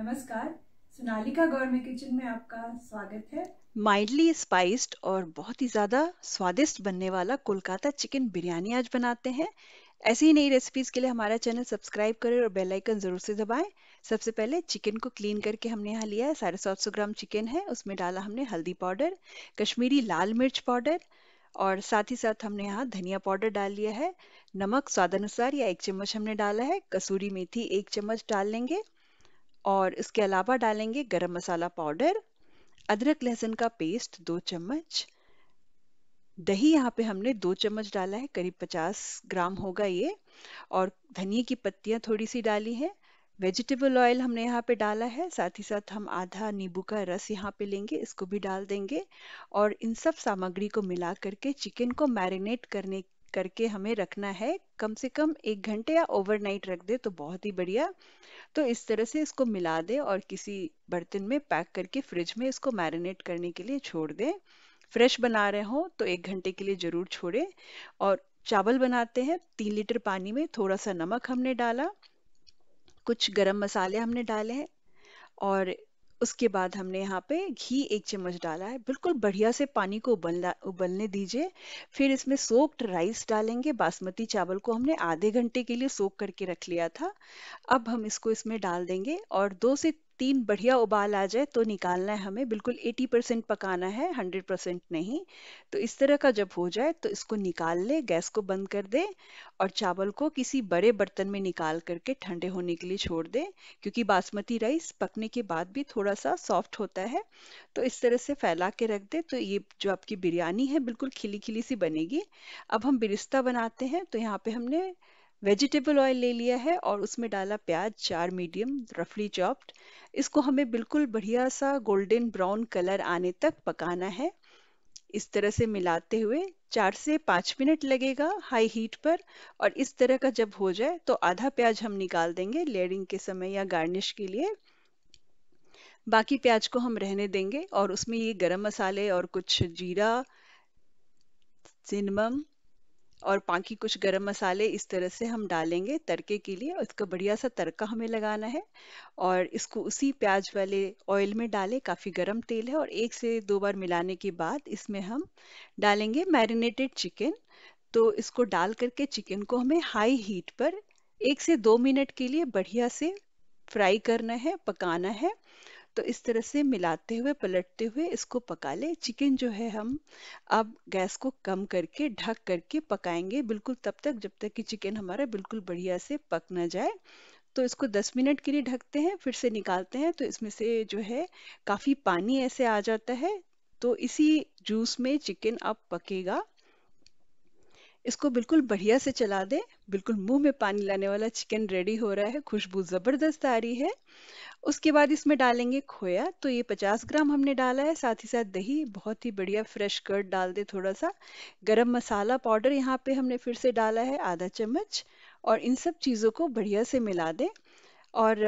नमस्कार सोनालिका गौरमे किचन में आपका स्वागत है माइल्डली स्पाइस्ड और बहुत ही ज़्यादा स्वादिष्ट बनने वाला कोलकाता चिकन बिरयानी आज बनाते हैं ऐसी ही नई रेसिपीज़ के लिए हमारा चैनल सब्सक्राइब करें और बेल आइकन ज़रूर से दबाएं सबसे पहले चिकन को क्लीन करके हमने यहाँ लिया है साढ़े सात सौ ग्राम चिकन है उसमें डाला हमने हल्दी पाउडर कश्मीरी लाल मिर्च पाउडर और साथ ही साथ हमने यहाँ धनिया पाउडर डाल लिया है नमक स्वाद अनुसार या एक चम्मच हमने डाला है कसूरी मेथी एक चम्मच डाल लेंगे और इसके अलावा डालेंगे गरम मसाला पाउडर अदरक लहसुन का पेस्ट दो चम्मच दही यहाँ पे हमने दो चम्मच डाला है करीब 50 ग्राम होगा ये और धनिया की पत्तियाँ थोड़ी सी डाली है वेजिटेबल ऑयल हमने यहाँ पे डाला है साथ ही साथ हम आधा नींबू का रस यहाँ पे लेंगे इसको भी डाल देंगे और इन सब सामग्री को मिला करके चिकन को मैरिनेट करने करके हमें रखना है कम से कम एक घंटे या ओवरनाइट रख दे तो बहुत ही बढ़िया तो इस तरह से इसको मिला दे और किसी बर्तन में पैक करके फ्रिज में इसको मैरिनेट करने के लिए छोड़ दें फ्रेश बना रहे हो तो एक घंटे के लिए ज़रूर छोड़ें और चावल बनाते हैं तीन लीटर पानी में थोड़ा सा नमक हमने डाला कुछ गरम मसाले हमने डाले हैं और उसके बाद हमने यहाँ पे घी एक चम्मच डाला है बिल्कुल बढ़िया से पानी को उबलना उबलने दीजिए फिर इसमें सोक्ड राइस डालेंगे बासमती चावल को हमने आधे घंटे के लिए सोक करके रख लिया था अब हम इसको इसमें डाल देंगे और दो से तीन बढ़िया उबाल आ जाए तो निकालना है हमें बिल्कुल 80 परसेंट पकाना है 100 परसेंट नहीं तो इस तरह का जब हो जाए तो इसको निकाल ले गैस को बंद कर दे और चावल को किसी बड़े बर्तन में निकाल करके ठंडे होने के लिए छोड़ दे क्योंकि बासमती राइस पकने के बाद भी थोड़ा सा सॉफ्ट होता है तो इस तरह से फैला के रख दे तो ये जो आपकी बिरयानी है बिल्कुल खिली खिली सी बनेगी अब हम बिरिस्ता बनाते हैं तो यहाँ पे हमने वेजिटेबल ऑयल ले लिया है और उसमें डाला प्याज चार मीडियम रफली चॉप्ड इसको हमें बिल्कुल बढ़िया सा गोल्डन ब्राउन कलर आने तक पकाना है इस तरह से मिलाते हुए चार से पाँच मिनट लगेगा हाई हीट पर और इस तरह का जब हो जाए तो आधा प्याज हम निकाल देंगे लेयरिंग के समय या गार्निश के लिए बाकी प्याज को हम रहने देंगे और उसमें ये गरम मसाले और कुछ जीरा सिनमम और बाकी कुछ गरम मसाले इस तरह से हम डालेंगे तड़के के लिए इसका बढ़िया सा तड़का हमें लगाना है और इसको उसी प्याज वाले ऑयल में डालें काफ़ी गरम तेल है और एक से दो बार मिलाने के बाद इसमें हम डालेंगे मैरिनेटेड चिकन तो इसको डाल करके चिकन को हमें हाई हीट पर एक से दो मिनट के लिए बढ़िया से फ्राई करना है पकाना है तो इस तरह से मिलाते हुए पलटते हुए इसको पका ले चिकन जो है हम अब गैस को कम करके ढक करके पकाएंगे बिल्कुल तब तक जब तक कि चिकन हमारा बिल्कुल बढ़िया से पक ना जाए तो इसको 10 मिनट के लिए ढकते हैं फिर से निकालते हैं तो इसमें से जो है काफ़ी पानी ऐसे आ जाता है तो इसी जूस में चिकन अब पकेगा इसको बिल्कुल बढ़िया से चला दें बिल्कुल मुंह में पानी लाने वाला चिकन रेडी हो रहा है खुशबू ज़बरदस्त आ रही है उसके बाद इसमें डालेंगे खोया तो ये 50 ग्राम हमने डाला है साथ ही साथ दही बहुत ही बढ़िया फ्रेश कर्ड डाल दे थोड़ा सा गरम मसाला पाउडर यहाँ पे हमने फिर से डाला है आधा चम्मच और इन सब चीज़ों को बढ़िया से मिला दें और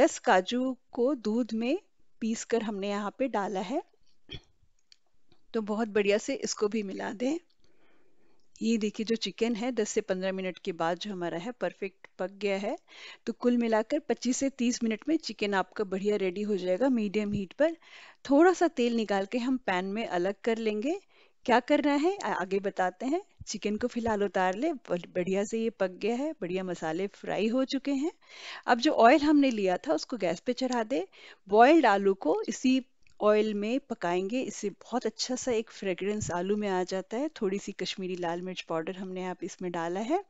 10 काजू को दूध में पीस कर हमने यहाँ पे डाला है तो बहुत बढ़िया से इसको भी मिला दें ये देखिए जो चिकन है 10 से 15 मिनट के बाद जो हमारा है परफेक्ट पक गया है तो कुल मिलाकर 25 से 30 मिनट में चिकन आपका बढ़िया रेडी हो जाएगा मीडियम हीट पर थोड़ा सा तेल निकाल के हम पैन में अलग कर लेंगे क्या करना है आगे बताते हैं चिकन को फिलहाल उतार ले बढ़िया से ये पक गया है बढ़िया मसाले फ्राई हो चुके हैं अब जो ऑयल हमने लिया था उसको गैस पे चढ़ा दे बॉयल्ड आलू को इसी ऑयल में पकाएंगे इससे बहुत अच्छा सा एक फ्रेगरेंस आलू में आ जाता है थोड़ी सी कश्मीरी लाल मिर्च पाउडर हमने आप इसमें डाला है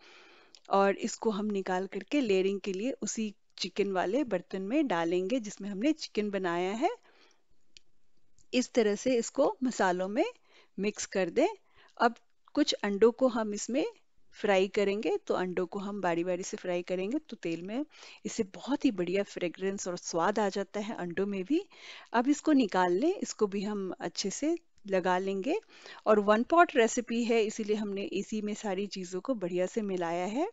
और इसको हम निकाल करके लेयरिंग के लिए उसी चिकन वाले बर्तन में डालेंगे जिसमें हमने चिकन बनाया है इस तरह से इसको मसालों में मिक्स कर दें अब कुछ अंडों को हम इसमें फ्राई करेंगे तो अंडों को हम बारी बारी से फ्राई करेंगे तो तेल में इससे बहुत ही बढ़िया फ्रेग्रेंस और स्वाद आ जाता है अंडों में भी अब इसको निकाल लें इसको भी हम अच्छे से लगा लेंगे और वन पॉट रेसिपी है इसीलिए हमने इसी में सारी चीज़ों को बढ़िया से मिलाया है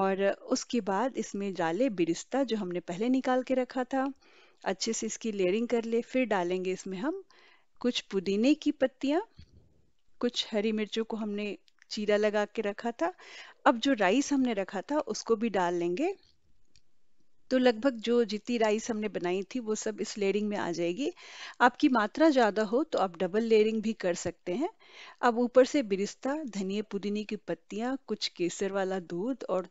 और उसके बाद इसमें डाले बिरिस्ता जो हमने पहले निकाल के रखा था अच्छे से इसकी लेयरिंग कर ले फिर डालेंगे इसमें हम कुछ पुदीने की पत्तियाँ कुछ हरी मिर्चों को हमने चीरा लगा के रखा था अब जो राइस हमने रखा था उसको भी डाल लेंगे तो लगभग जो जितनी राइस हमने बनाई थी वो सब इस लेयरिंग में आ जाएगी आपकी मात्रा ज़्यादा हो तो आप डबल लेयरिंग भी कर सकते हैं अब ऊपर से बिरिस्ता धनिया पुदीने की पत्तियाँ कुछ केसर वाला दूध और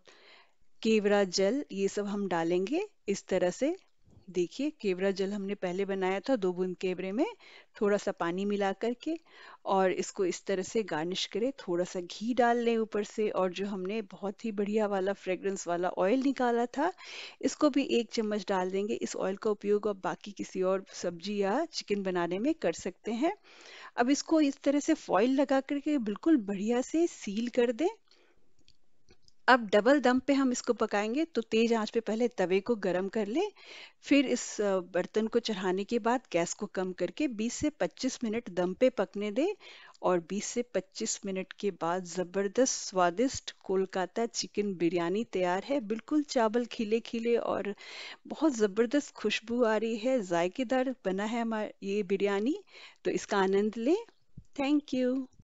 केवरा जल ये सब हम डालेंगे इस तरह से देखिए केवरा जल हमने पहले बनाया था दो बूंद केवरे में थोड़ा सा पानी मिला करके और इसको इस तरह से गार्निश करें थोड़ा सा घी डाल लें ऊपर से और जो हमने बहुत ही बढ़िया वाला फ्रेग्रेंस वाला ऑयल निकाला था इसको भी एक चम्मच डाल देंगे इस ऑयल का उपयोग आप बाकी किसी और सब्जी या चिकन बनाने में कर सकते हैं अब इसको इस तरह से फॉइल लगा करके बिल्कुल बढ़िया से सील कर दें अब डबल दम पे हम इसको पकाएंगे तो तेज आंच पे पहले तवे को गरम कर लें फिर इस बर्तन को चढ़ाने के बाद गैस को कम करके 20 से 25 मिनट दम पे पकने दें और 20 से 25 मिनट के बाद ज़बरदस्त स्वादिष्ट कोलकाता चिकन बिरयानी तैयार है बिल्कुल चावल खिले खिले और बहुत ज़बरदस्त खुशबू आ रही है जायकेदार बना है हमारा ये बिरयानी तो इसका आनंद ले थैंक यू